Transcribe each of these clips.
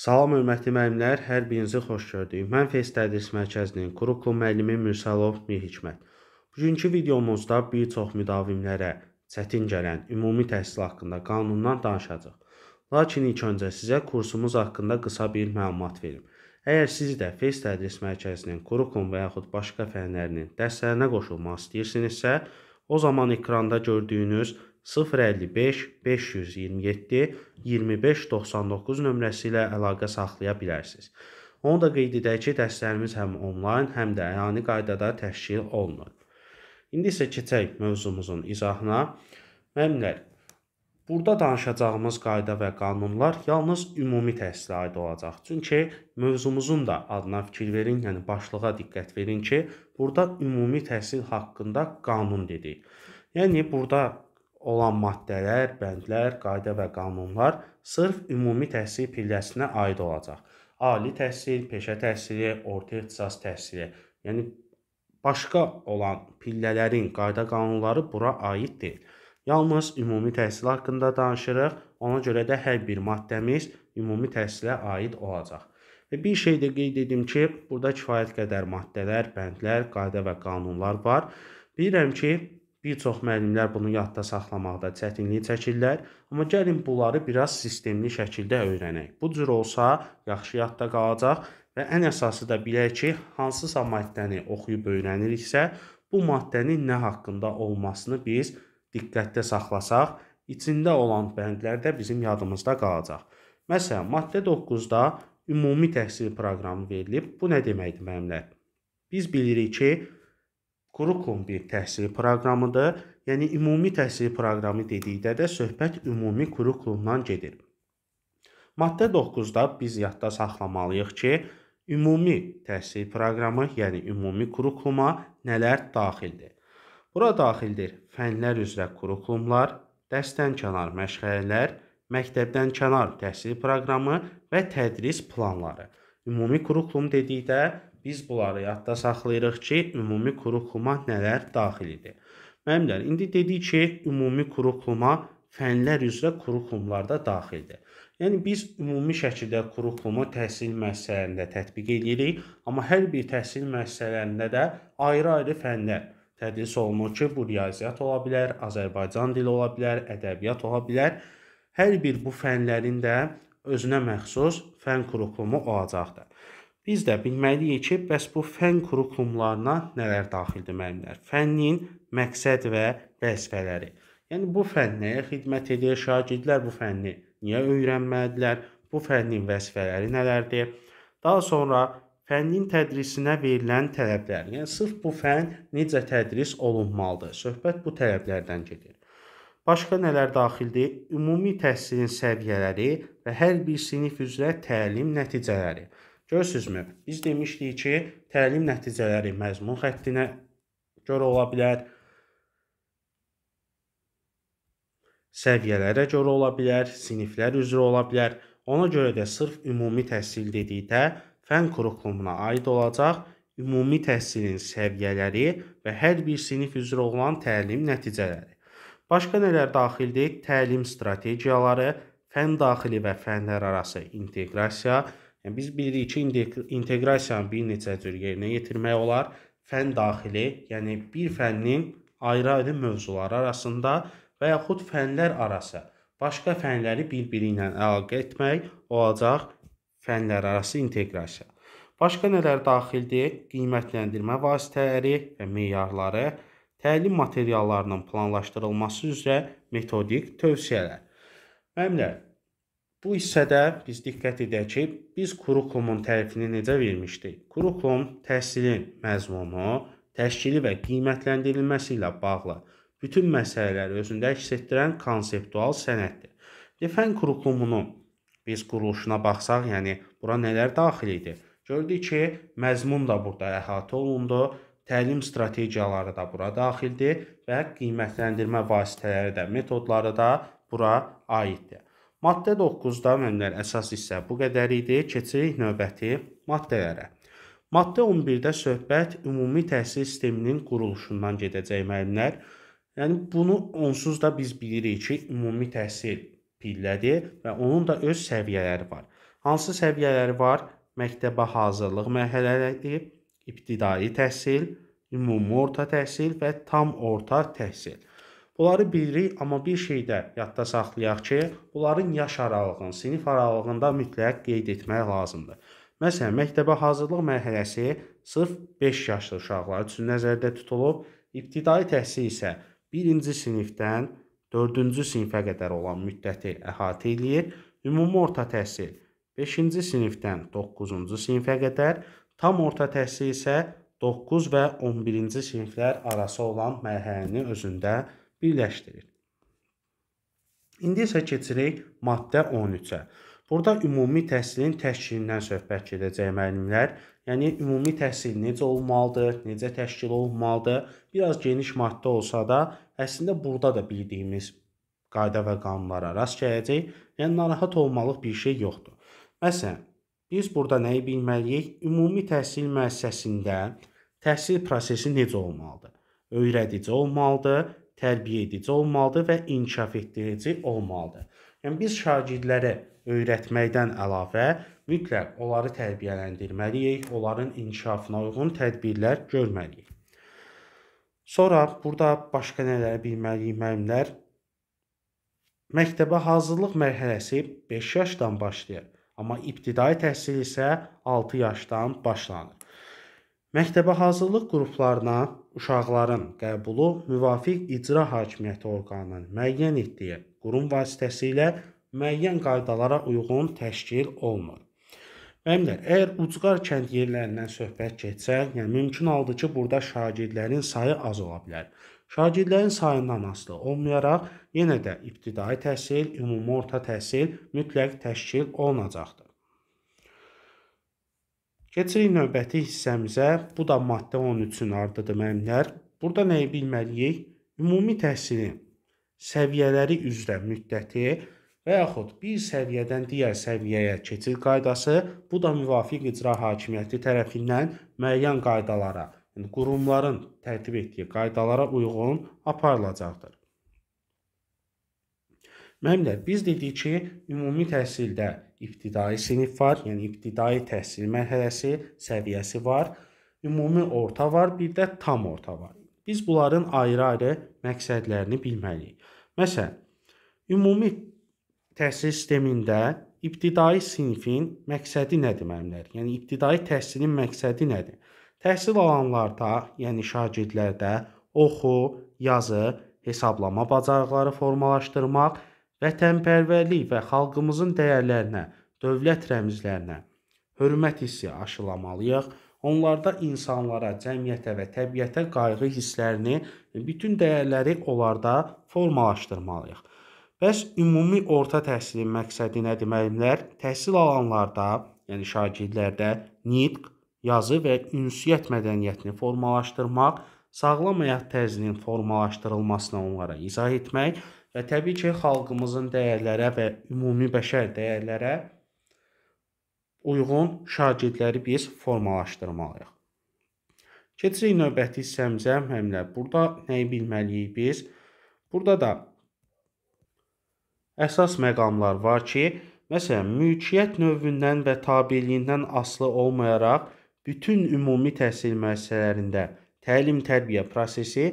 Salam hörmətli müəllimlər, hər birinizi xoş gördük. Mən Face Tədris Mərkəzinin Quruklu müəllimi Mürsəlov Mirhikmət. Bugünkü videomuzda bir çox müdavimlərə çətin gələn ümumi təhsil haqqında qanundan danışacağıq. Lakin ilk öncə sizə kursumuz haqqında qısa bir məlumat verim. Əgər siz də Face Tədris Mərkəzinin Quruklum və yaxud başqa fənlərinin dərslərinə qoşulmaq istəyirsinizsə, o zaman ekranda gördüyünüz 055 527 2599 nömrəsi ilə əlaqə saxlaya bilərsiniz. Onu da qeyd edək ki, dərslərimiz həm onlayn, həm də əyani qaydada təşkil olunur. İndi isə keçək mövzumuzun izahına. Müəllimlər, Burada danışacağımız qayda və qanunlar yalnız ümumi təhsilə aid olacaq. Çünki mövzumuzun da adına fikir verin, yəni başlığa diqqət verin ki, burada ümumi təhsil haqqında qanun dedik. Yəni burada olan maddələr, bəndlər, qayda və qanunlar sırf ümumi təhsil pilləsinə aid olacaq. Ali təhsil, peşə təhsili, orta ixtisas təhsili, yəni başqa olan pillələrin qayda qanunları bura aid deyil. Yalnız ümumi təhsil haqqında danışırıq. Ona görə də hər bir maddəmiz ümumi təhsilə aid olacaq. Və bir şey də qeyd edim ki, burada kifayət qədər maddələr, bəndlər, qayda və qanunlar var. Bilirəm ki, Bir çox müəllimlər bunu yadda saxlamaqda çətinlik çəkirlər, amma gəlin bunları biraz sistemli şəkildə öyrənək. Bu cür olsa yaxşı yadda qalacaq və ən əsası da bilək ki, hansısa maddəni oxuyub öyrəniriksə, bu maddənin nə haqqında olmasını biz diqqətdə saxlasaq, içində olan bəndlər də bizim yadımızda qalacaq. Məsələn, maddə 9-da ümumi təhsil proqramı verilib. Bu nə deməkdir müəllimlər? Biz bilirik ki, Qrukum bir təhsil proqramıdır. Yəni ümumi təhsil proqramı dedikdə də söhbət ümumi kurikulumdan gedir. Maddə 9-da biz yadda saxlamalıyıq ki, ümumi təhsil proqramı, yəni ümumi kurikuluma nələr daxildir? Bura daxildir fənlər üzrə kurikulumlar, dərsdənkənar məşğələlər, məktəbdən kənar təhsil proqramı və tədris planları. Ümumi kurikulum dedikdə Biz bunları yadda saxlayırıq ki, ümumi kurukuma nələr daxilidir. Müəllimlər, indi dedik ki, ümumi kurukluma fənlər üzrə kuruklumlarda daxildir. Yəni biz ümumi şəkildə kuruklumu təhsil müəssisələrində tətbiq edirik, amma hər bir təhsil müəssisələrində də ayrı-ayrı fənlər tədris olunur ki, bu riyaziyyat ola bilər, Azərbaycan dili ola bilər, ədəbiyyat ola bilər. Hər bir bu fənlərin də özünə məxsus fən kuruklumu olacaqdır. Biz də bilməliyik ki, bəs bu fən kurikulumlarına nələr daxildir müəllimlər? Fənnin məqsəd və vəzifələri. Yəni bu fənn nəyə xidmət edir? Şagirdlər bu fənni niyə öyrənməlidirlər? Bu fənnin vəzifələri nələrdir? Daha sonra fənnin tədrisinə verilən tələblər. Yəni sırf bu fənn necə tədris olunmalıdır? Söhbət bu tələblərdən gedir. Başqa nələr daxildir? Ümumi təhsilin səviyyələri və hər bir sinif üzrə təlim nəticələri. Görürsünüzmü? Biz demişdik ki, təlim nəticələri məzmun xəttinə görə ola bilər, səviyyələrə görə ola bilər, siniflər üzrə ola bilər. Ona görə də sırf ümumi təhsil dedikdə fən kurikulumuna aid olacaq ümumi təhsilin səviyyələri və hər bir sinif üzrə olan təlim nəticələri. Başqa nələr daxildir? Təlim strategiyaları, fən daxili və fənlər arası inteqrasiya, Yəni biz bilirik ki, inteqrasiyanı bir neçə cür yerinə yetirmək olar. Fən daxili, yəni bir fənnin ayrı-ayrı mövzuları arasında və yaxud fənlər arası başqa fənləri bir-biri ilə əlaqə etmək olacaq fənlər arası inteqrasiya. Başqa nələr daxildir? Qiymətləndirmə vasitələri və meyarları, təlim materiallarının planlaşdırılması üzrə metodik tövsiyələr. Müəllimlər, Bu hissədə biz diqqət edək ki, biz kurikulumun tərifini necə vermişdik? Kurikulum təhsili məzmunu, təşkili və qiymətləndirilməsi ilə bağlı bütün məsələləri özündə əks etdirən konseptual sənəddir. Defen kurikulumunu biz quruluşuna baxsaq, yəni bura nələr daxil idi? Gördük ki, məzmun da burada əhatə olundu, təlim strategiyaları da bura daxildir və qiymətləndirmə vasitələri də, metodları da bura aiddir. Maddə 9-da müəllimlər əsas hissə bu qədər idi. Keçirik növbəti maddələrə. Maddə 11-də söhbət ümumi təhsil sisteminin quruluşundan gedəcək müəllimlər. Yəni bunu onsuz da biz bilirik ki, ümumi təhsil pillədir və onun da öz səviyyələri var. Hansı səviyyələri var? Məktəbə hazırlıq mərhələləri, ibtidai təhsil, ümumi orta təhsil və tam orta təhsil. Bunları bilirik, amma bir şey də yadda saxlayaq ki, bunların yaş aralığını, sinif aralığında mütləq qeyd etmək lazımdır. Məsələn, məktəbə hazırlıq mərhələsi 0-5 yaşlı uşaqlar üçün nəzərdə tutulub, ibtidai təhsil isə 1-ci sinifdən 4-cü sinifə qədər olan müddəti əhatə eləyir. Ümumi orta təhsil 5-ci sinifdən 9-cu sinifə qədər, tam orta təhsil isə 9 və 11-ci siniflər arası olan mərhələni özündə tutur birləşdirir. İndi isə keçirik maddə 13-ə. Burada ümumi təhsilin təşkilindən söhbət gedəcək müəllimlər. Yəni ümumi təhsil necə olmalıdır, necə təşkil olunmalıdır? Biraz geniş maddə olsa da, əslində burada da bildiyimiz qayda və qanunlara rast gələcək. Yəni narahat olmalıq bir şey yoxdur. Məsələn, biz burada nəyi bilməliyik? Ümumi təhsil müəssisəsində təhsil prosesi necə olmalıdır? Öyrədici olmalıdır, tərbiyə edici olmalıdır və inkişaf etdirici olmalıdır. Yəni biz şagirdlərə öyrətməkdən əlavə mütləq onları tərbiyələndirməliyik, onların inkişafına uyğun tədbirlər görməliyik. Sonra burada başqa nələr bilməliyik müəllimlər? Məktəbə hazırlıq mərhələsi 5 yaşdan başlayır, amma ibtidai təhsil isə 6 yaşdan başlanır. Məktəbə hazırlıq qruplarına uşaqların qəbulu müvafiq icra hakimiyyəti orqanının müəyyən etdiyi qurum vasitəsilə müəyyən qaydalara uyğun təşkil olunur. Müəllimlər, əgər ucqar kənd yerlərindən söhbət getsə, yəni mümkün haldır ki, burada şagirdlərin sayı az ola bilər. Şagirdlərin sayından asılı olmayaraq yenə də ibtidai təhsil, ümumi orta təhsil mütləq təşkil olunacaqdır. Keçirik növbəti hissəmizə. Bu da maddə 13-ün ardıdır müəllimlər. Burada nəyi bilməliyik? Ümumi təhsilin səviyyələri üzrə müddəti və yaxud bir səviyyədən digər səviyyəyə keçid qaydası, bu da müvafiq icra hakimiyyəti tərəfindən müəyyən qaydalara, yəni qurumların tərtib etdiyi qaydalara uyğun aparılacaqdır. Müəllimlər, biz dedik ki, ümumi təhsildə ibtidai sinif var, yəni ibtidai təhsil mərhələsi, səviyyəsi var, ümumi orta var, bir də tam orta var. Biz bunların ayrı-ayrı məqsədlərini bilməliyik. Məsələn, ümumi təhsil sistemində ibtidai sinifin məqsədi nədir müəllimlər? Yəni ibtidai təhsilin məqsədi nədir? Təhsil alanlarda, yəni şagirdlərdə oxu, yazı, hesablama bacarıqları formalaşdırmaq vətənpərvərlik və xalqımızın dəyərlərinə, dövlət rəmzlərinə hörmət hissi aşılamalıyıq. Onlarda insanlara, cəmiyyətə və təbiətə qayğı hisslərini, bütün dəyərləri onlarda formalaşdırmalıyıq. Bəs ümumi orta təhsilin məqsədi nədir müəllimlər? Təhsil alanlarda, yəni şagirdlərdə nitq, yazı və ünsiyyət mədəniyyətini formalaşdırmaq, sağlam həyat tərzinin formalaşdırılmasına onlara izah etmək və təbii ki, xalqımızın dəyərlərə və ümumi bəşər dəyərlərə uyğun şagirdləri biz formalaşdırmalıyıq. Keçirik növbəti hissəmizə məmlə. Burada nəyi bilməliyik biz? Burada da əsas məqamlar var ki, Məsələn, mülkiyyət növündən və tabeliyindən asılı olmayaraq bütün ümumi təhsil müəssisələrində təlim-tərbiyə prosesi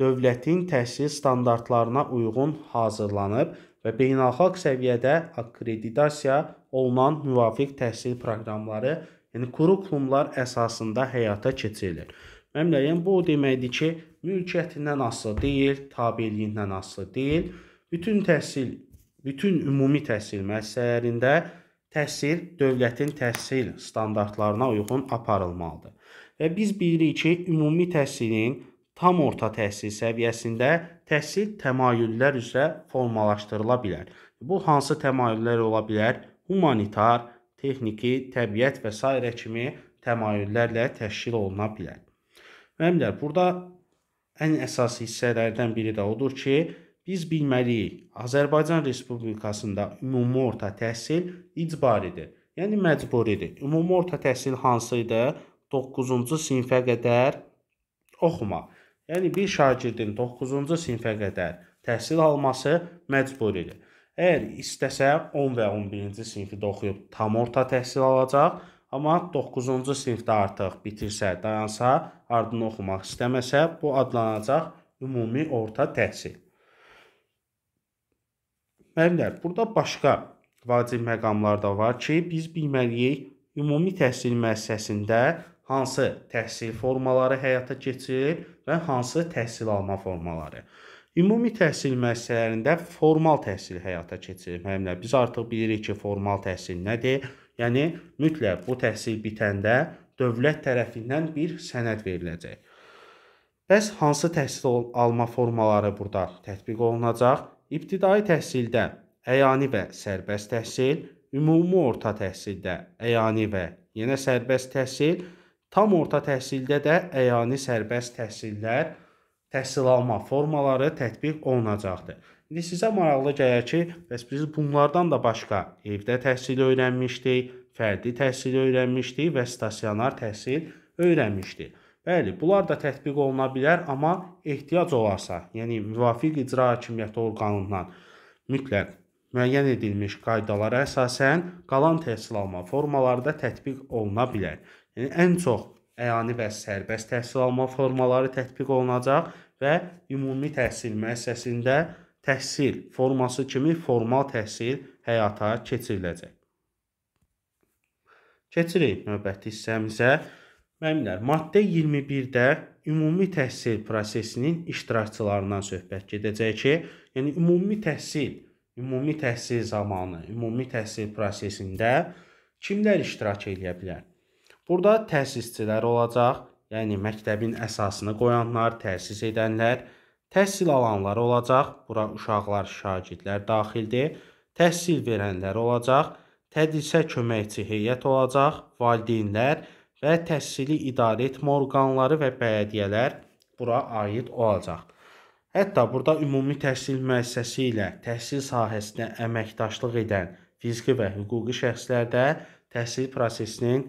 dövlətin təhsil standartlarına uyğun hazırlanıb və beynəlxalq səviyyədə akkreditasiya olunan müvafiq təhsil proqramları, yəni kurikulumlar əsasında həyata keçirilir. Məmləyən bu o deməkdir ki, mülkiyyətindən asılı deyil, tabeliyindən asılı deyil. Bütün təhsil, bütün ümumi təhsil müəssisələrində təhsil dövlətin təhsil standartlarına uyğun aparılmalıdır. Və biz bilirik ki, ümumi təhsilin tam orta təhsil səviyyəsində təhsil təmayüllər üzrə formalaşdırıla bilər. Bu hansı təmayüllər ola bilər? Humanitar, texniki, təbiət və s. kimi təmayüllərlə təşkil oluna bilər. Müəllimlər, burada ən əsas hissələrdən biri də odur ki, biz bilməliyik, Azərbaycan Respublikasında ümumi orta təhsil icbaridir. Yəni məcburidir. Ümumi orta təhsil hansı idi? 9-cu sinfə qədər oxumaq. Yəni bir şagirdin 9-cu sinfə qədər təhsil alması məcburidir. Əgər istəsə 10 və 11-ci sinfi də oxuyub tam orta təhsil alacaq, amma 9-cu sinfdə artıq bitirsə, dayansa, ardını oxumaq istəməsə, bu adlanacaq ümumi orta təhsil. Müəllimlər, burada başqa vacib məqamlar da var ki, biz bilməliyik ümumi təhsil müəssisəsində hansı təhsil formaları həyata keçirilir və hansı təhsil alma formaları. Ümumi təhsil müəssisələrində formal təhsil həyata keçirilir. Müəllimlər, biz artıq bilirik ki, formal təhsil nədir? Yəni mütləq bu təhsil bitəndə dövlət tərəfindən bir sənəd veriləcək. Bəs hansı təhsil alma formaları burada tətbiq olunacaq? İbtidai təhsildə əyani və sərbəst təhsil, ümumi orta təhsildə əyani və yenə sərbəst təhsil Tam orta təhsildə də əyani sərbəst təhsillər, təhsil alma formaları tətbiq olunacaqdır. İndi sizə maraqlı gəlir ki, bəs biz bunlardan da başqa evdə təhsil öyrənmişdik, fərdi təhsil öyrənmişdik və stasionar təhsil öyrənmişdik. Bəli, bunlar da tətbiq oluna bilər, amma ehtiyac olarsa, yəni müvafiq icra hakimiyyəti orqanından mütləq müəyyən edilmiş qaydalara əsasən qalan təhsil alma formaları da tətbiq oluna bilər. Yəni ən çox əyani və sərbəst təhsil alma formaları tətbiq olunacaq və ümumi təhsil müəssisəsində təhsil forması kimi formal təhsil həyata keçiriləcək. Keçirik növbəti hissəmizə. Müəllimlər, maddə 21-də ümumi təhsil prosesinin iştirakçılarından söhbət gedəcək ki, yəni ümumi təhsil, ümumi təhsil zamanı, ümumi təhsil prosesində kimlər iştirak edə bilər? Burada təsisçilər olacaq, yəni məktəbin əsasını qoyanlar, təsis edənlər, təhsil alanlar olacaq, bura uşaqlar, şagirdlər daxildir, təhsil verənlər olacaq, tədrisə köməkçi heyət olacaq, valideynlər və təhsili idarə etmə orqanları və bələdiyyələr bura aid olacaq. Hətta burada ümumi təhsil müəssisəsi ilə təhsil sahəsinə əməkdaşlıq edən fiziki və hüquqi şəxslər də təhsil prosesinin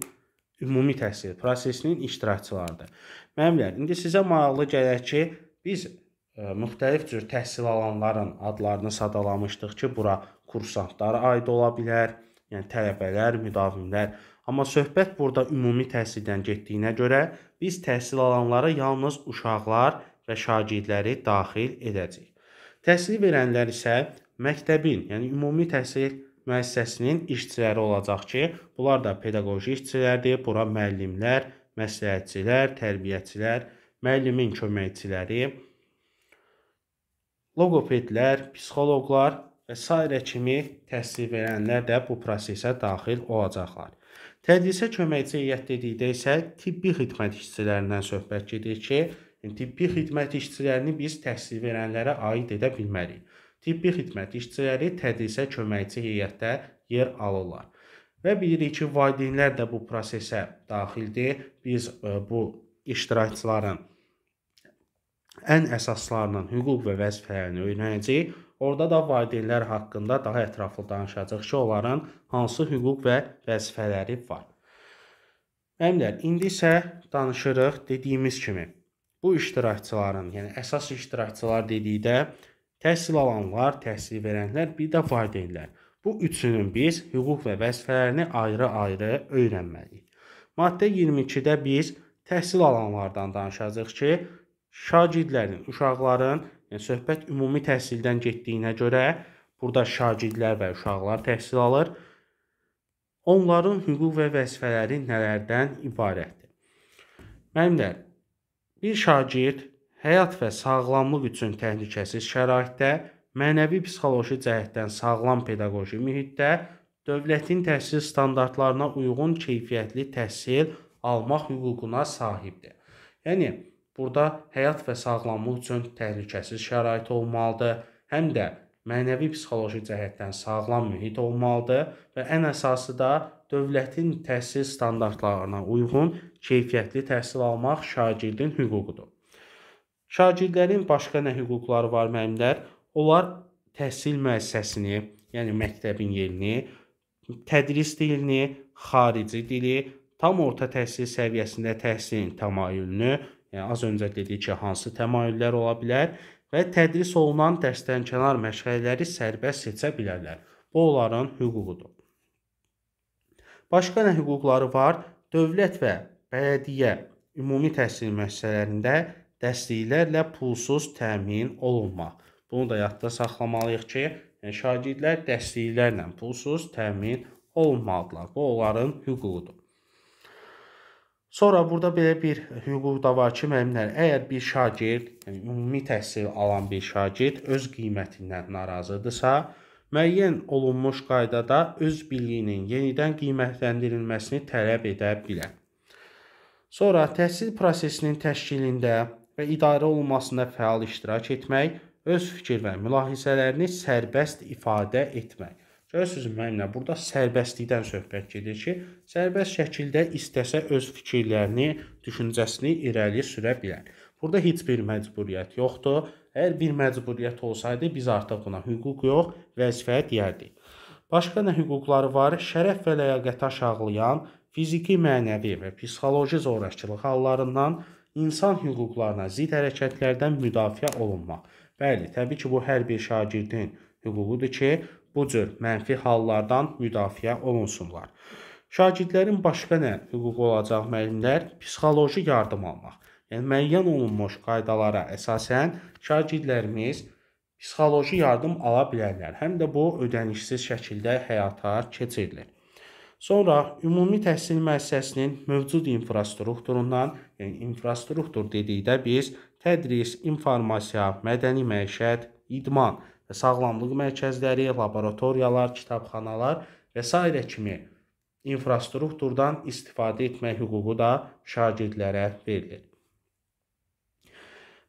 ümumi təhsil prosesinin iştirakçılarıdır. Müəllimlər, indi sizə maraqlı gələr ki, biz e, müxtəlif cür təhsil alanların adlarını sadalamışdıq ki, bura kursantlara aid ola bilər, yəni tələbələr, müdavimlər. Amma söhbət burada ümumi təhsildən getdiyinə görə biz təhsil alanlara yalnız uşaqlar və şagirdləri daxil edəcəyik. Təhsil verənlər isə məktəbin, yəni ümumi təhsil müəssisəsinin işçiləri olacaq ki, bunlar da pedaqoji işçilərdir. Bura müəllimlər, məsləhətçilər, tərbiyəçilər, müəllimin köməkçiləri, loqopedlər, psixoloqlar və s. kimi təhsil verənlər də bu prosesə daxil olacaqlar. Tədrisə köməkçi heyət dedikdə isə tibbi xidmət işçilərindən söhbət gedir ki, yəni tibbi xidmət işçilərini biz təhsil verənlərə aid edə bilmərik tibbi xidmət işçiləri tədrisə köməkçi heyətdə yer alırlar. Və bilirik ki, valideynlər də bu prosesə daxildir. Biz e, bu iştirakçıların ən əsaslarının hüquq və vəzifələrini öyrənəcəyik. Orada da valideynlər haqqında daha ətraflı danışacağıq ki, onların hansı hüquq və vəzifələri var. Əmlər, indi isə danışırıq dediyimiz kimi. Bu iştirakçıların, yəni əsas iştirakçılar dedikdə Təhsil alanlar, təhsil verənlər, bir də valideynlər. Bu üçünün biz hüquq və vəzifələrini ayrı-ayrı öyrənməliyik. Maddə 22-də biz təhsil alanlardan danışacağıq ki, şagirdlərin, uşaqların, yəni söhbət ümumi təhsildən getdiyinə görə burada şagirdlər və uşaqlar təhsil alır. Onların hüquq və vəzifələri nələrdən ibarətdir? Müəllimlər, bir şagird həyat və sağlamlıq üçün təhlükəsiz şəraitdə, mənəvi psixoloji cəhətdən sağlam pedaqoji mühitdə dövlətin təhsil standartlarına uyğun keyfiyyətli təhsil almaq hüququna sahibdir. Yəni burada həyat və sağlamlıq üçün təhlükəsiz şərait olmalıdır, həm də mənəvi psixoloji cəhətdən sağlam mühit olmalıdır və ən əsası da dövlətin təhsil standartlarına uyğun keyfiyyətli təhsil almaq şagirdin hüququdur. Şagirdlərin başqa nə hüquqları var müəllimlər? Onlar təhsil müəssisəsini, yəni məktəbin yerini, tədris dilini, xarici dili, tam orta təhsil səviyyəsində təhsilin təmayülünü, yəni az öncə dedik ki, hansı təmayüllər ola bilər və tədris olunan dərsdənkənar məşğələləri sərbəst seçə bilərlər. Bu onların hüququdur. Başqa nə hüquqları var? Dövlət və bələdiyyə ümumi təhsil müəssisələrində dəstliklərlə pulsuz təmin olunma. Bunu da yadda saxlamalıyıq ki, yəni şagirdlər dəstliklərlə pulsuz təmin olunmalıdırlar. Bu onların hüququdur. Sonra burada belə bir hüquq da var ki, müəllimlər, əgər bir şagird, yəni ümumi təhsil alan bir şagird öz qiymətindən narazıdırsa, müəyyən olunmuş qaydada öz biliyinin yenidən qiymətləndirilməsini tələb edə bilər. Sonra təhsil prosesinin təşkilində və idarə olunmasında fəal iştirak etmək, öz fikir və mülahizələrini sərbəst ifadə etmək. Görürsüz müəllimlər, burada sərbəstlikdən söhbət gedir ki, sərbəst şəkildə istəsə öz fikirlərini, düşüncəsini irəli sürə bilər. Burada heç bir məcburiyyət yoxdur. Əgər bir məcburiyyət olsaydı, biz artıq buna hüquq yox, vəzifə deyərdik. Başqa nə hüquqları var? Şərəf və ləyaqəti aşağılayan fiziki, mənəvi və psixoloji zorakılıq hallarından, insan hüquqlarına zid hərəkətlərdən müdafiə olunmaq. Bəli, təbii ki, bu hər bir şagirdin hüququdur ki, bu cür mənfi hallardan müdafiə olunsunlar. Şagirdlərin başqa nə hüququ olacaq müəllimlər? Psixoloji yardım almaq. Yəni müəyyən olunmuş qaydalara əsasən şagirdlərimiz psixoloji yardım ala bilərlər. Həm də bu ödənişsiz şəkildə həyata keçirilir. Sonra ümumi təhsil müəssisəsinin mövcud infrastrukturundan, yəni infrastruktur dedikdə biz tədris, informasiya, mədəni məişət, idman və sağlamlıq mərkəzləri, laboratoriyalar, kitabxanalar və s. kimi infrastrukturdan istifadə etmək hüququ da şagirdlərə verilir.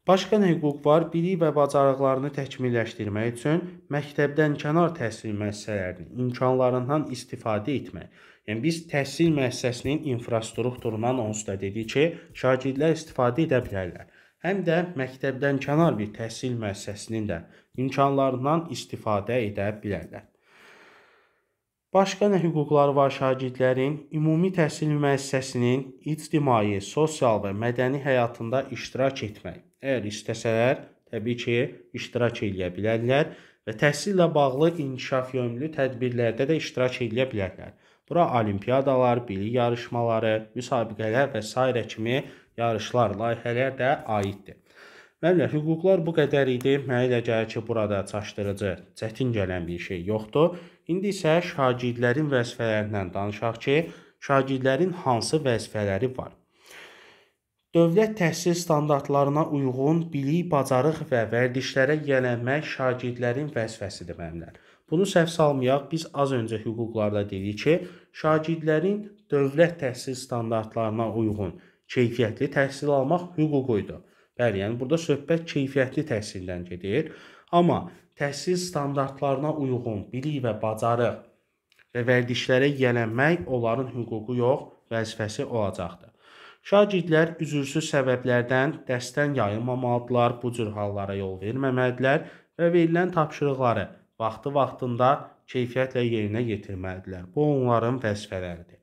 Başqa nə hüquq var? Bilik və bacarıqlarını təkmilləşdirmək üçün məktəbdən kənar təhsil müəssisələrinin imkanlarından istifadə etmək. Yəni biz təhsil müəssisəsinin infrastrukturundan onsuz da dedik ki, şagirdlər istifadə edə bilərlər. Həm də məktəbdən kənar bir təhsil müəssisəsinin də imkanlarından istifadə edə bilərlər. Başqa nə hüquqları var şagirdlərin? Ümumi təhsil müəssisəsinin ictimai, sosial və mədəni həyatında iştirak etmək, əgər istəsələr, təbii ki, iştirak edə bilərlər və təhsillə bağlı inkişaf yönümlü tədbirlərdə də iştirak edə bilərlər. Bura olimpiadalar, bilik yarışmaları, müsabiqələr və s. kimi yarışlar, layihələr də aiddir. Müəllimlər, hüquqlar bu qədər idi. Mənə elə gəlir ki, burada çaşdırıcı, çətin gələn bir şey yoxdur. İndi isə şagirdlərin vəzifələrindən danışaq ki, şagirdlərin hansı vəzifələri var? Dövlət təhsil standartlarına uyğun bilik, bacarıq və vərdişlərə yiyələnmək şagirdlərin vəzifəsidir müəllimlər. Bunu səhv salmayaq. Biz az öncə hüquqlarda dedik ki, şagirdlərin dövlət təhsil standartlarına uyğun keyfiyyətli təhsil almaq hüququdur. Bəli, yəni burada söhbət keyfiyyətli təhsildən gedir. Amma təhsil standartlarına uyğun bilik və bacarıq və vərdişlərə yiyələnmək onların hüququ yox, vəzifəsi olacaqdır. Şagirdlər üzürsüz səbəblərdən dəstən yayınmamalıdırlar, bu cür hallara yol verməməlidirlər və verilən tapşırıqları vaxtı-vaxtında keyfiyyətlə yerinə yetirməlidirlər. Bu onların vəzifələridir.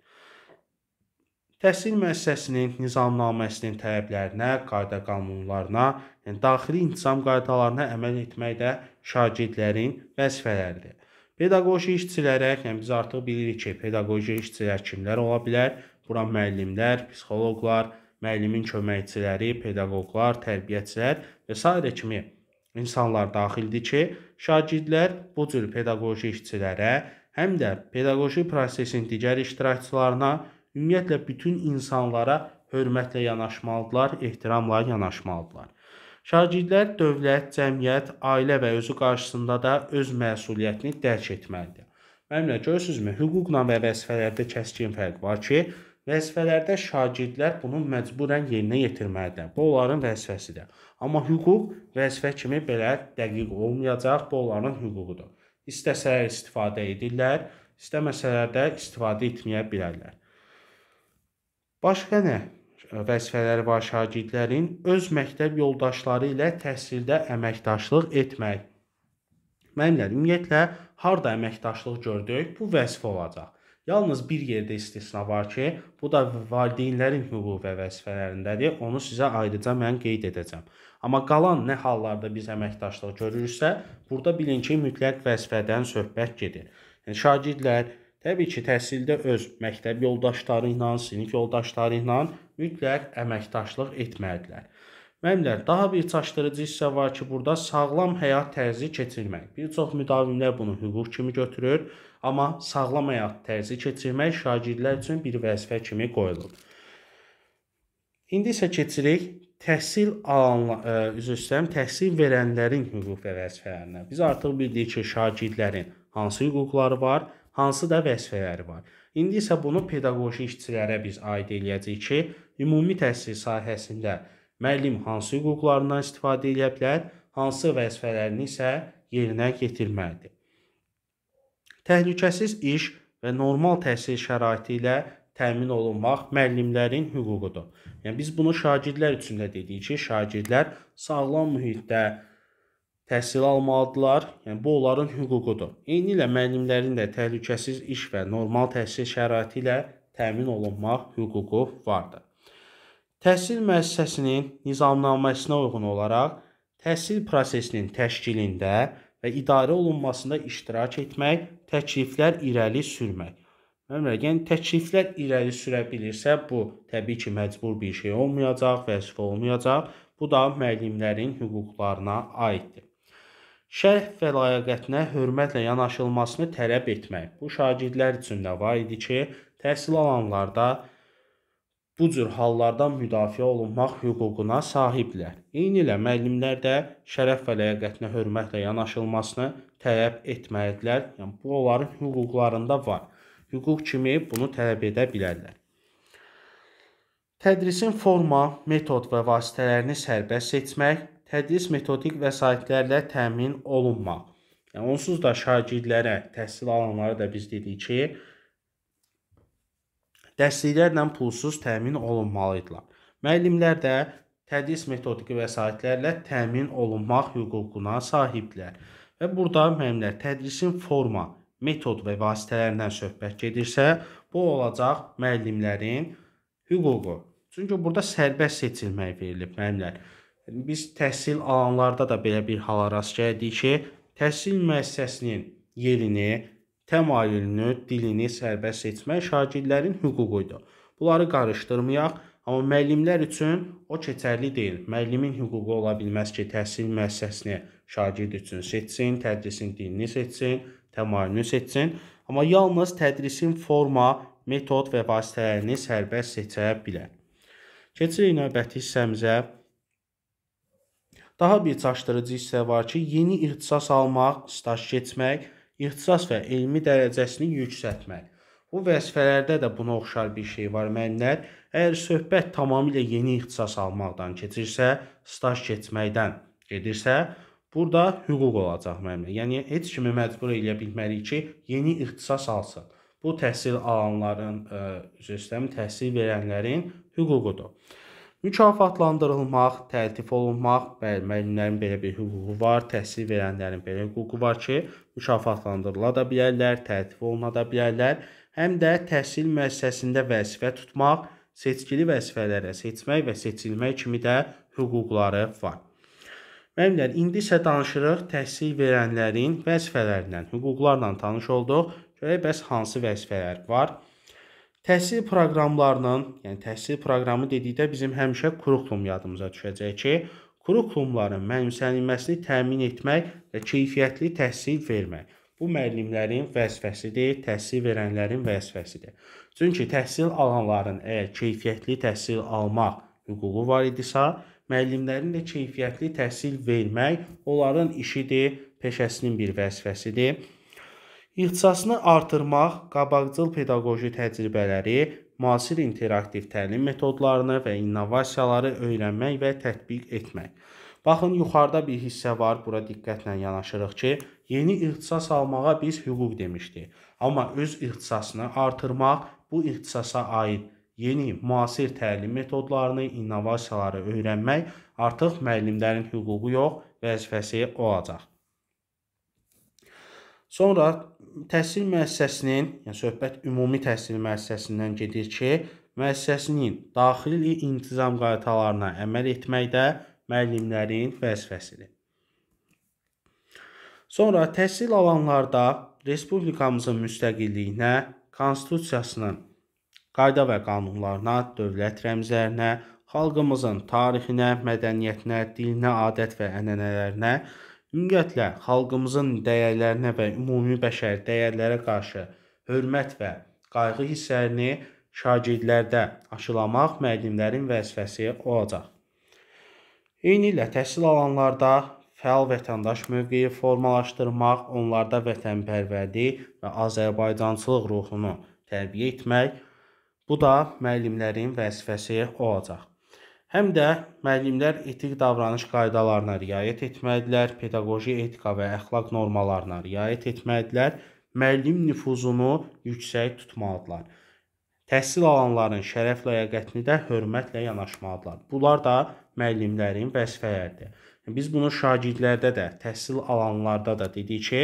Təhsil müəssisəsinin nizamnaməsinin tələblərinə, qayda qanunlarına, yəni daxili intizam qaydalarına əməl etmək də şagirdlərin vəzifələridir. Pedaqoji işçilərə, yəni biz artıq bilirik ki, pedaqoji işçilər kimlər ola bilər? Bura müəllimlər, psixoloqlar, müəllimin köməkçiləri, pedaqoqlar, tərbiyəçilər və s. kimi insanlar daxildir ki, şagirdlər bu cür pedaqoji işçilərə, həm də pedaqoji prosesin digər iştirakçılarına, ümumiyyətlə bütün insanlara hörmətlə yanaşmalıdırlar, ehtiramla yanaşmalıdırlar. Şagirdlər dövlət, cəmiyyət, ailə və özü qarşısında da öz məsuliyyətini dərk etməlidir. Mənimlə görürsünüzmü, hüquqla və vəzifələrdə kəskin fərq var ki, Vəzifələrdə şagirdlər bunu məcburən yerinə yetirməlidirlər. Bu onların vəzifəsidir. Amma hüquq vəzifə kimi belə dəqiq olmayacaq, bu onların hüququdur. İstəsələr istifadə edirlər, istəməsələr də istifadə etməyə bilərlər. Başqa nə? Vəzifələri var şagirdlərin öz məktəb yoldaşları ilə təhsildə əməkdaşlıq etmək. Müəllimlər, ümumiyyətlə harda əməkdaşlıq gördük, bu vəzifə olacaq. Yalnız bir yerdə istisna var ki, bu da valideynlərin hüquq və vəzifələrindədir. Onu sizə ayrıca mən qeyd edəcəm. Amma qalan nə hallarda biz əməkdaşlıq görürüksə, burada bilin ki, mütləq vəzifədən söhbət gedir. Yəni şagirdlər Təbii ki, təhsildə öz məktəb yoldaşları ilə, sinif yoldaşları ilə mütləq əməkdaşlıq etməlidirlər. Müəllimlər, daha bir çaşdırıcı hissə var ki, burada sağlam həyat tərzi keçirmək. Bir çox müdavimlər bunu hüquq kimi götürür, amma sağlam həyat tərzi keçirmək şagirdlər üçün bir vəzifə kimi qoyulur. İndi isə keçirik təhsil alanlar, e, üzr istəyirəm, təhsil verənlərin hüquq və vəzifələrinə. Biz artıq bildik ki, şagirdlərin hansı hüquqları var, hansı da vəzifələri var. İndi isə bunu pedaqoji işçilərə biz aid eləyəcəyik ki, ümumi təhsil sahəsində müəllim hansı hüquqlarından istifadə edə bilər, hansı vəzifələrini isə yerinə yetirməlidir. Təhlükəsiz iş və normal təhsil şəraiti ilə təmin olunmaq müəllimlərin hüququdur. Yəni biz bunu şagirdlər üçün də dedik ki, şagirdlər sağlam mühitdə təhsil almalıdırlar. Yəni bu onların hüququdur. Eyni ilə müəllimlərin də təhlükəsiz iş və normal təhsil şəraiti ilə təmin olunmaq hüququ vardır. Təhsil müəssisəsinin nizamnaməsinə uyğun olaraq təhsil prosesinin təşkilində və idarə olunmasında iştirak etmək, təkliflər irəli sürmək. Məmrə, yəni təkliflər irəli sürə bilirsə, bu təbii ki, məcbur bir şey olmayacaq, vəzifə olmayacaq. Bu da müəllimlərin hüquqlarına aiddir. Şərh və layiqətinə hörmətlə yanaşılmasını tələb etmək. Bu şagirdlər üçün də var idi ki, təhsil alanlarda bu cür hallardan müdafiə olunmaq hüququna sahibdirlər. Eynilə müəllimlər də şərəf və ləyaqətinə hörmətlə yanaşılmasını tələb etməlidirlər. Yəni bu onların hüquqlarında var. Hüquq kimi bunu tələb edə bilərlər. Tədrisin forma, metod və vasitələrini sərbəst seçmək, tədris metodik vəsaitlərlə təmin olunmaq. Yəni onsuz da şagirdlərə, təhsil alanlara da biz dedik ki, dərsliklərlə pulsuz təmin olunmalıdırlar. Müəllimlər də tədris metodiki vəsaitlərlə təmin olunmaq hüququna sahibdirlər. Və burada müəllimlər tədrisin forma, metod və vasitələrindən söhbət gedirsə, bu olacaq müəllimlərin hüququ. Çünki burada sərbəst seçilmək verilib müəllimlər. Biz təhsil alanlarda da belə bir hala rast gəldik ki, təhsil müəssisəsinin yerini təmayülünü, dilini sərbəst seçmək şagirdlərin hüququdur. Bunları qarışdırmayaq, amma müəllimlər üçün o keçərli deyil. Müəllimin hüququ ola bilməz ki, təhsil müəssisəsini şagird üçün seçsin, tədrisin dilini seçsin, təmayülünü seçsin, amma yalnız tədrisin forma, metod və vasitələrini sərbəst seçə bilər. Keçirik növbəti hissəmizə. Daha bir çaşdırıcı hissə var ki, yeni ixtisas almaq, staj keçmək ixtisas və elmi dərəcəsini yüksəltmək. Bu vəzifələrdə də buna oxşar bir şey var müəllimlər. Əgər söhbət tamamilə yeni ixtisas almaqdan keçirsə, staj keçməkdən gedirsə, burada hüquq olacaq müəllimlər. Yəni heç kimi məcbur eləyə bilmərik ki, yeni ixtisas alsın. Bu təhsil alanların, sistemi e, təhsil verənlərin hüququdur mükafatlandırılmaq, təltif olunmaq, bəli, müəllimlərin belə bir hüququ var, təhsil verənlərin belə hüququ var ki, mükafatlandırıla da bilərlər, təltif oluna da bilərlər, həm də təhsil müəssisəsində vəzifə tutmaq, seçkili vəzifələrə seçmək və seçilmək kimi də hüquqları var. Müəllimlər, indi isə danışırıq təhsil verənlərin vəzifələrindən, hüquqlarla tanış olduq. Görək bəs hansı vəzifələr var? Təhsil proqramlarının, yəni təhsil proqramı dedikdə bizim həmişə kurikulum yadımıza düşəcək ki, kurikulumların mənimsənilməsini təmin etmək və keyfiyyətli təhsil vermək. Bu müəllimlərin vəzifəsidir, təhsil verənlərin vəzifəsidir. Çünki təhsil alanların əgər keyfiyyətli təhsil almaq hüququ var idisə, müəllimlərin də keyfiyyətli təhsil vermək onların işidir, peşəsinin bir vəzifəsidir ixtisasını artırmaq, qabaqcıl pedaqoji təcrübələri, müasir interaktiv təlim metodlarını və innovasiyaları öyrənmək və tətbiq etmək. Baxın, yuxarıda bir hissə var, bura diqqətlə yanaşırıq ki, yeni ixtisas almağa biz hüquq demişdik. Amma öz ixtisasını artırmaq, bu ixtisasa aid yeni müasir təlim metodlarını, innovasiyaları öyrənmək artıq müəllimlərin hüququ yox, vəzifəsi olacaq. Sonra təhsil müəssisəsinin, yəni söhbət ümumi təhsil müəssisəsindən gedir ki, müəssisəsinin daxili intizam qaydalarına əməl etməkdə müəllimlərin vəzifəsidir. Sonra təhsil alanlarda respublikamızın müstəqilliyinə, konstitusiyasının qayda və qanunlarına, dövlət rəmzlərinə, xalqımızın tarixinə, mədəniyyətinə, dilinə, adət və ənənələrinə, Ümumiyyətlə, xalqımızın dəyərlərinə və ümumi bəşər dəyərlərə qarşı hörmət və qayğı hissərini şagirdlərdə aşılamaq müəllimlərin vəzifəsi olacaq. Eynilə, təhsil alanlarda fəal vətəndaş mövqeyi formalaşdırmaq, onlarda vətənpərvərlik və azərbaycançılıq ruhunu tərbiyə etmək, bu da müəllimlərin vəzifəsi olacaq. Həm də müəllimlər etik davranış qaydalarına riayət etməlidirlər, pedaqoji etika və əxlaq normalarına riayət etməlidirlər, müəllim nüfuzunu yüksək tutmalıdırlar. Təhsil alanların şərəf ləyaqətini də hörmətlə yanaşmalıdırlar. Bunlar da müəllimlərin vəzifələridir. Biz bunu şagirdlərdə də, təhsil alanlarda da dedik ki,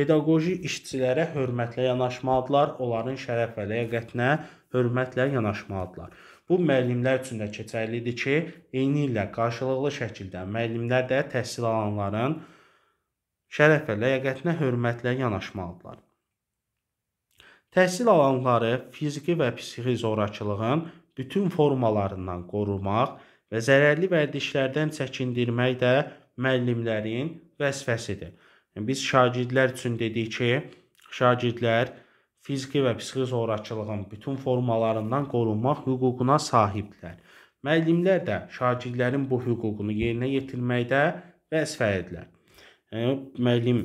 pedaqoji işçilərə hörmətlə yanaşmalıdırlar, onların şərəf və ləyaqətinə hörmətlə yanaşmalıdırlar. Bu müəllimlər üçün də keçərlidir ki, eyni ilə qarşılıqlı şəkildə müəllimlər də təhsil alanların şərəf və ləyaqətinə hörmətlə yanaşmalıdırlar. Təhsil alanları fiziki və psixi zorakılığın bütün formalarından qorumaq və zərərli vərdişlərdən çəkindirmək də müəllimlərin vəzifəsidir. Biz şagirdlər üçün dedik ki, şagirdlər fiziki və psixi zorakılığın bütün formalarından qorunmaq hüququna sahibdirlər. Müəllimlər də şagirdlərin bu hüququnu yerinə yetirməkdə vəzifəlidirlər. E, müəllim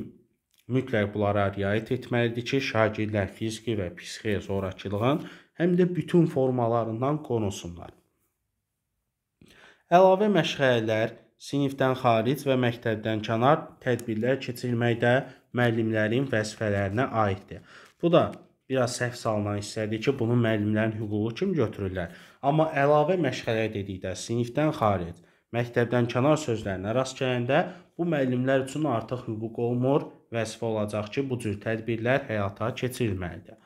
mütləq bunlara riayət etməlidir ki, şagirdlər fiziki və psixi zorakılığın həm də bütün formalarından qorunsunlar. Əlavə məşğələlər sinifdən xaric və məktəbdən kənar tədbirlər keçirməkdə müəllimlərin vəzifələrinə aiddir. Bu da biraz səhv salınan hissədir ki, bunu müəllimlərin hüququ kimi götürürlər. Amma əlavə məşğələ dedikdə sinifdən xaric, məktəbdən kənar sözlərinə rast gələndə bu müəllimlər üçün artıq hüquq olmur, vəzifə olacaq ki, bu cür tədbirlər həyata keçirilməlidir.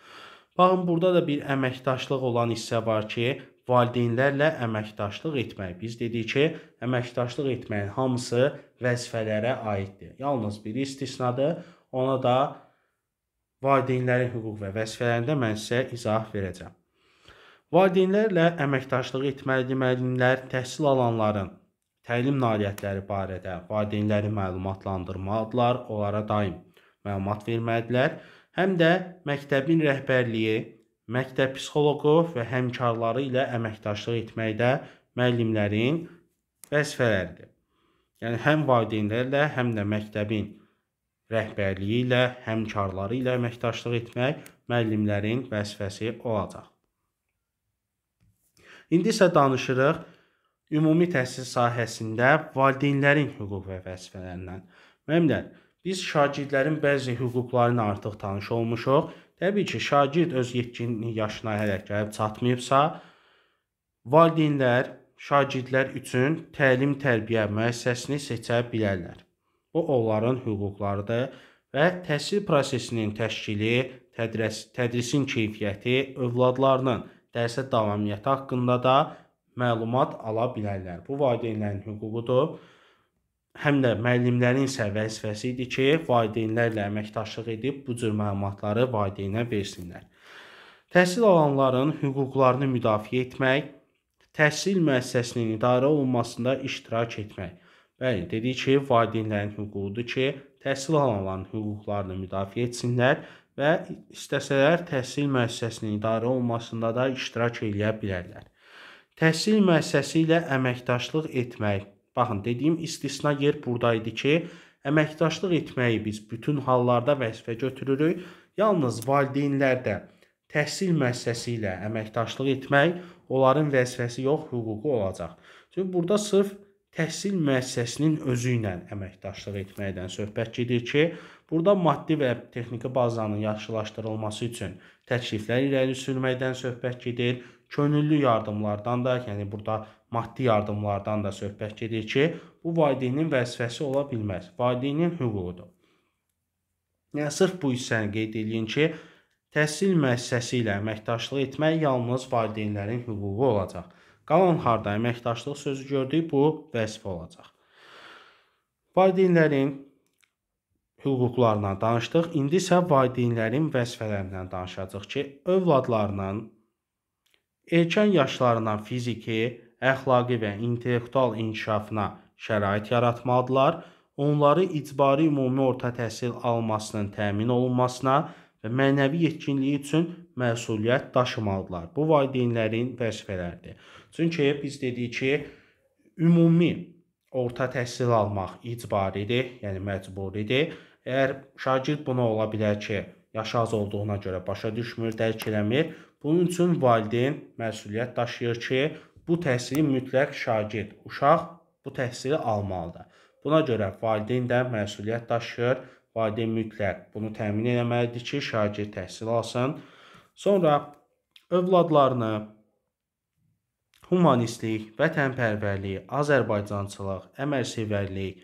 Baxın, burada da bir əməkdaşlıq olan hissə var ki, valideynlərlə əməkdaşlıq etmək. Biz dedik ki, əməkdaşlıq etməyin hamısı vəzifələrə aiddir. Yalnız biri istisnadır. Ona da valideynlərin hüquq və vəzifələrində mən sizə izah verəcəm. Valideynlərlə əməkdaşlıq etməli müəllimlər təhsil alanların təlim nailiyyətləri barədə valideynləri məlumatlandırmalıdırlar, onlara daim məlumat verməlidirlər. Həm də məktəbin rəhbərliyi, məktəb psixoloqu və həmkarları ilə əməkdaşlıq etməkdə müəllimlərin vəzifələridir. Yəni həm valideynlərlə, həm də məktəbin rəhbərliyi ilə, həmkarları ilə əməkdaşlıq etmək müəllimlərin vəzifəsi olacaq. İndi isə danışırıq ümumi təhsil sahəsində valideynlərin hüquq və vəzifələrindən. Müəllimlər, biz şagirdlərin bəzi hüquqlarına artıq tanış olmuşuq. Təbii ki, şagird öz yetkinlik yaşına hələ gəlib çatmayıbsa, valideynlər şagirdlər üçün təlim-tərbiyə müəssisəsini seçə bilərlər. Bu onların hüquqlarıdır və təhsil prosesinin təşkili, tədris, tədrisin keyfiyyəti, övladlarının dərsə davamiyyəti haqqında da məlumat ala bilərlər. Bu valideynlərin hüququdur. Həm də müəllimlərin isə vəzifəsi idi ki, valideynlərlə əməkdaşlıq edib bu cür məlumatları valideynə versinlər. Təhsil alanların hüquqlarını müdafiə etmək, təhsil müəssisəsinin idarə olunmasında iştirak etmək Bəli, dedik ki, valideynlərin hüququdur ki, təhsil alanların hüquqlarını müdafiə etsinlər və istəsələr təhsil müəssisəsinin idarə olunmasında da iştirak eləyə bilərlər. Təhsil müəssisəsi ilə əməkdaşlıq etmək. Baxın, dediyim istisna yer burada idi ki, əməkdaşlıq etməyi biz bütün hallarda vəzifə götürürük. Yalnız valideynlər də təhsil müəssisəsi ilə əməkdaşlıq etmək onların vəzifəsi yox, hüququ olacaq. Çünki burada sırf təhsil müəssisəsinin özü ilə əməkdaşlıq etməkdən söhbət gedir ki, burada maddi və texniki bazanın yaxşılaşdırılması üçün təkliflər irəli sürməkdən söhbət gedir. Könüllü yardımlardan da, yəni burada maddi yardımlardan da söhbət gedir ki, bu valideynin vəzifəsi ola bilməz. Valideynin hüququdur. Yəni sırf bu hissəni qeyd edin ki, təhsil müəssisəsi ilə əməkdaşlıq etmək yalnız valideynlərin hüququ olacaq. Qalan harda əməkdaşlıq sözü gördük, bu vəzifə olacaq. Valideynlərin hüquqlarından danışdıq. İndi isə valideynlərin vəzifələrindən danışacağıq ki, övladlarının erkən yaşlarından fiziki, əxlaqi və intellektual inkişafına şərait yaratmalıdırlar. Onları icbari ümumi orta təhsil almasının təmin olunmasına və mənəvi yetkinliyi üçün məsuliyyət daşımalıdırlar. Bu valideynlərin vəzifələridir. Çünki biz dedik ki, ümumi orta təhsil almaq icbaridir, yəni məcburidir. Əgər şagird buna ola bilər ki, yaşı az olduğuna görə başa düşmür, dərk eləmir. Bunun üçün valideyn məsuliyyət daşıyır ki, bu təhsili mütləq şagird, uşaq bu təhsili almalıdır. Buna görə valideyn də məsuliyyət daşıyır. Valideyn mütləq bunu təmin etməlidir ki, şagird təhsil alsın. Sonra övladlarını humanistlik, vətənpərvərlik, azərbaycançılıq, əməksevərlik,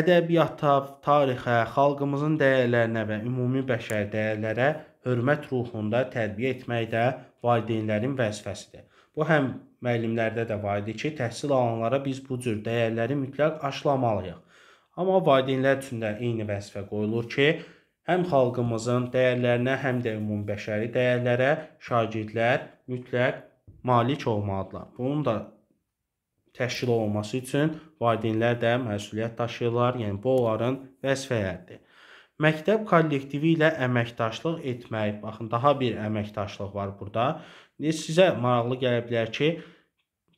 ədəbiyyata, tarixə, xalqımızın dəyərlərinə və ümumi bəşər dəyərlərə hörmət ruhunda tərbiyə etmək də valideynlərin vəzifəsidir. Bu həm müəllimlərdə də var idi ki, təhsil alanlara biz bu cür dəyərləri mütləq aşılamalıyıq. Amma valideynlər üçün də eyni vəzifə qoyulur ki, həm xalqımızın dəyərlərinə, həm də ümumi bəşəri dəyərlərə şagirdlər mütləq malik olmalıdırlar. Bunun da təşkil olunması üçün valideynlər də məsuliyyət daşıyırlar, yəni bu onların vəzifələridir. Məktəb kollektivi ilə əməkdaşlıq etmək, baxın, daha bir əməkdaşlıq var burada. E, sizə maraqlı gələ bilər ki,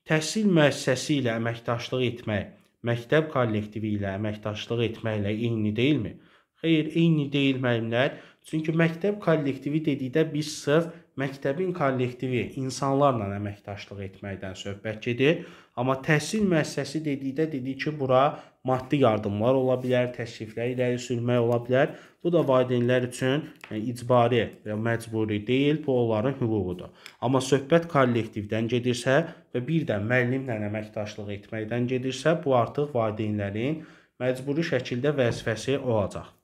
təhsil müəssisəsi ilə əməkdaşlıq etmək, məktəb kollektivi ilə əməkdaşlıq etməklə eyni deyilmi? Xeyr, eyni deyil müəllimlər. Çünki məktəb kollektivi dedikdə biz sırf məktəbin kollektivi insanlarla əməkdaşlıq etməkdən söhbət gedir. Amma təhsil müəssisəsi dedikdə dedik ki, bura maddi yardımlar ola bilər, təkliflər irəli sürmək ola bilər. Bu da valideynlər üçün yəni, icbari və məcburi deyil, bu onların hüququdur. Amma söhbət kollektivdən gedirsə və bir də müəllimlə əməkdaşlıq etməkdən gedirsə, bu artıq valideynlərin məcburi şəkildə vəzifəsi olacaq.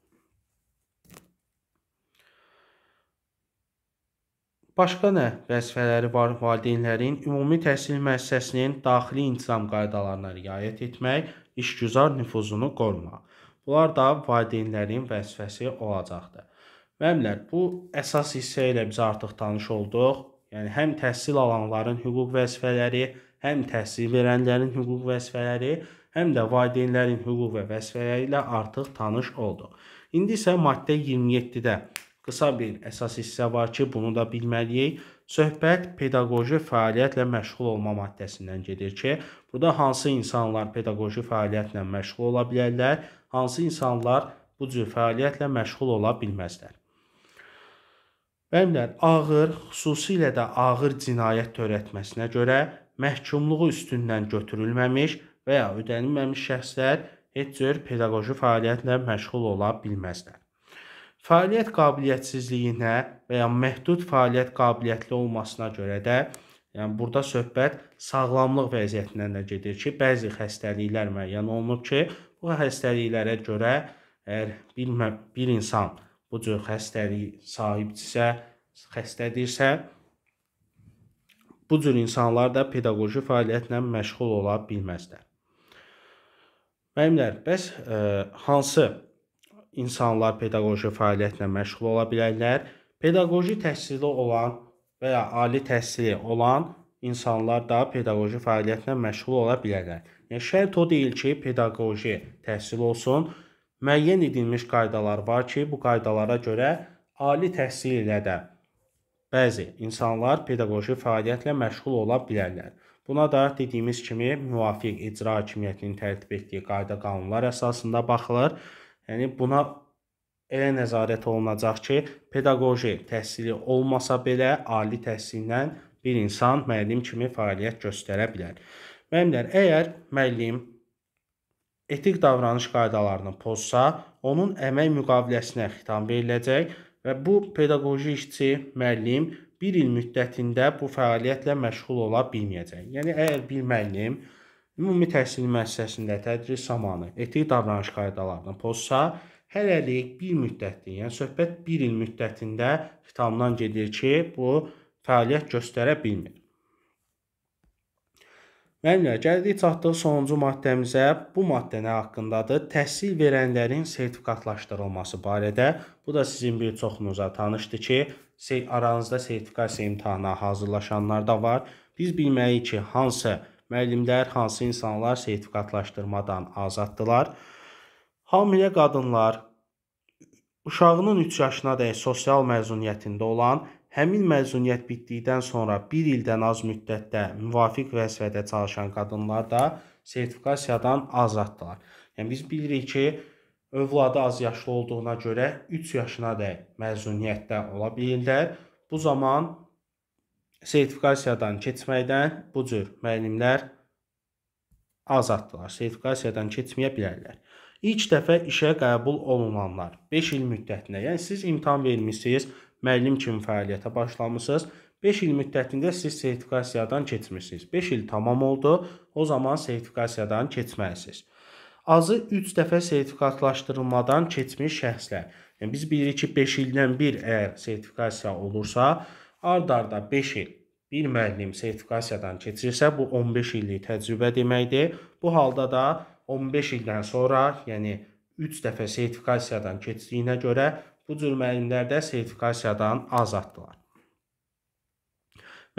Başqa nə vəzifələri var? Valideynlərin ümumi təhsil müəssisəsinin daxili intizam qaydalarına riayət etmək, işgüzar nüfuzunu qorumaq. Bunlar da valideynlərin vəzifəsi olacaqdır. Müəllimlər, bu əsas hissə ilə biz artıq tanış olduq. Yəni həm təhsil alanların hüquq vəzifələri, həm təhsil verənlərin hüquq vəzifələri, həm də valideynlərin hüquq və vəzifələri ilə artıq tanış olduq. İndi isə maddə 27-də Qısa bir əsas hissə var ki, bunu da bilməliyik. Söhbət pedaqoji fəaliyyətlə məşğul olma maddəsindən gedir ki, burada hansı insanlar pedaqoji fəaliyyətlə məşğul ola bilərlər, hansı insanlar bu cür fəaliyyətlə məşğul ola bilməzlər. Bəlimlər, ağır, xüsusilə də ağır cinayət törətməsinə görə məhkumluğu üstündən götürülməmiş və ya ödənilməmiş şəxslər heç cür pedaqoji fəaliyyətlə məşğul ola bilməzlər. Fəaliyyət qabiliyyətsizliyinə və ya məhdud fəaliyyət qabiliyyətli olmasına görə də, yəni burada söhbət sağlamlıq vəziyyətindən də gedir ki, bəzi xəstəliklər müəyyən olunub ki, bu xəstəliklərə görə əgər bir, bir insan bu cür xəstəlik sahibdirsə, xəstədirsə, bu cür insanlar da pedaqoji fəaliyyətlə məşğul ola bilməzlər. Müəllimlər, bəs ə, e, hansı insanlar pedaqoji fəaliyyətlə məşğul ola bilərlər. Pedaqoji təhsili olan və ya ali təhsili olan insanlar da pedaqoji fəaliyyətlə məşğul ola bilərlər. Yəni şərt o deyil ki, pedaqoji təhsil olsun. Müəyyən edilmiş qaydalar var ki, bu qaydalara görə ali təhsil ilə də bəzi insanlar pedaqoji fəaliyyətlə məşğul ola bilərlər. Buna da dediyimiz kimi müvafiq icra hakimiyyətinin tərtib etdiyi qayda qanunlar əsasında baxılır. Yəni buna elə nəzarət olunacaq ki, pedaqoji təhsili olmasa belə ali təhsildən bir insan müəllim kimi fəaliyyət göstərə bilər. Müəllimlər, əgər müəllim etik davranış qaydalarını pozsa, onun əmək müqaviləsinə xitam veriləcək və bu pedaqoji işçi, müəllim 1 il müddətində bu fəaliyyətlə məşğul ola bilməyəcək. Yəni əgər bir müəllim ümumi təhsil müəssisəsində tədris zamanı etik davranış qaydalarını pozsa, hələlik bir müddətdir, yəni söhbət 1 il müddətində xitamdan gedir ki, bu fəaliyyət göstərə bilmir. Müəllimlər, gəldik çatdıq sonuncu maddəmizə. Bu maddə nə haqqındadır? Təhsil verənlərin sertifikatlaşdırılması barədə. Bu da sizin bir çoxunuza tanışdır ki, aranızda sertifikasiya imtahanına hazırlaşanlar da var. Biz bilməliyik ki, hansı sertifikatlaşdırılması Müəllimlər hansı insanlar sertifikatlaşdırmadan azaddılar? Hamilə qadınlar uşağının 3 yaşına dək sosial məzuniyyətində olan, həmin məzuniyyət bitdikdən sonra 1 ildən az müddətdə müvafiq vəzifədə çalışan qadınlar da sertifikasiyadan azaddılar. Yəni biz bilirik ki, övladı az yaşlı olduğuna görə 3 yaşına dək məzuniyyətdə ola bilirlər. Bu zaman sertifikasiyadan keçməkdən bu cür müəllimlər azaddılar. Sertifikasiyadan keçməyə bilərlər. İlk dəfə işə qəbul olunanlar 5 il müddətində, yəni siz imtahan vermisiniz, müəllim kimi fəaliyyətə başlamısınız. 5 il müddətində siz sertifikasiyadan keçmisiniz. 5 il tamam oldu. O zaman sertifikasiyadan keçməlisiniz. Azı 3 dəfə sertifikatlaşdırılmadan keçmiş şəxslər. Yəni biz bilirik ki, 5 ildən bir əgər sertifikasiya olursa, ard-arda 5 il bir müəllim sertifikasiyadan keçirsə, bu 15 illik təcrübə deməkdir. Bu halda da 15 ildən sonra, yəni 3 dəfə sertifikasiyadan keçdiyinə görə bu cür müəllimlər də sertifikasiyadan azaddılar.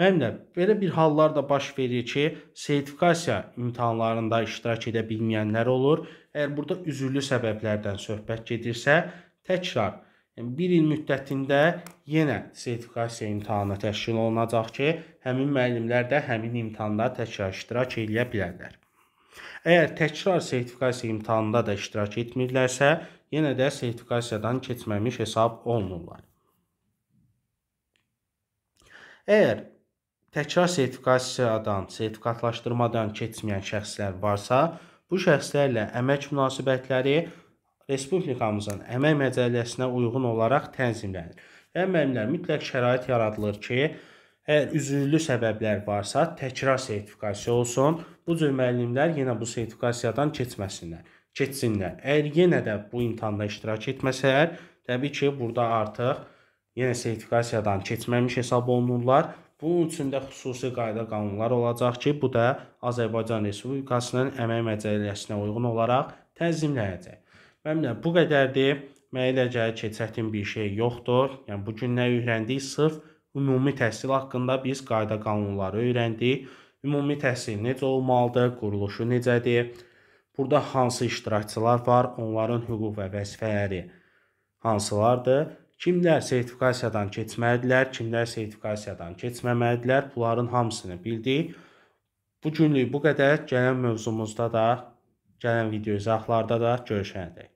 Müəllimlər, belə bir hallar da baş verir ki, sertifikasiya imtahanlarında iştirak edə bilməyənlər olur. Əgər burada üzürlü səbəblərdən söhbət gedirsə, təkrar Yəni bir il müddətində yenə sertifikasiya imtahanı təşkil olunacaq ki, həmin müəllimlər də həmin imtahanda təkrar iştirak edə bilərlər. Əgər təkrar sertifikasiya imtahanında da iştirak etmirlərsə, yenə də sertifikasiyadan keçməmiş hesab olunurlar. Əgər təkrar sertifikasiyadan, sertifikatlaşdırmadan keçməyən şəxslər varsa, bu şəxslərlə əmək münasibətləri Respublikamızın əmək məcəlləsinə uyğun olaraq tənzimlənir. Və müəllimlər mütləq şərait yaradılır ki, əgər üzrlü səbəblər varsa, təkrar sertifikasiya olsun. Bu cür müəllimlər yenə bu sertifikasiyadan keçməsinlər, keçsinlər. Əgər yenə də bu imtahanda iştirak etməsələr, təbii ki, burada artıq yenə sertifikasiyadan keçməmiş hesab olunurlar. Bunun üçün də xüsusi qayda qanunlar olacaq ki, bu da Azərbaycan Respublikasının əmək məcəlləsinə uyğun olaraq tənzimlənəcək. Məmlə bu qədərdir. Mənə elə gəlir ki, çətin bir şey yoxdur. Yəni bu gün nə öyrəndik? Sırf ümumi təhsil haqqında biz qayda-qanunları öyrəndik. Ümumi təhsil necə olmalıdır? Quruluşu necədir? Burada hansı iştirakçılar var? Onların hüquq və vəzifələri hansılardır? Kimlər sertifikasiyadan keçməlidirlər? Kimlər sertifikasiyadan keçməməlidirlər? Bunların hamısını bildik. Bu günlük bu qədər. Gələn mövzumuzda da, gələn video izahlarda da görüşənədək.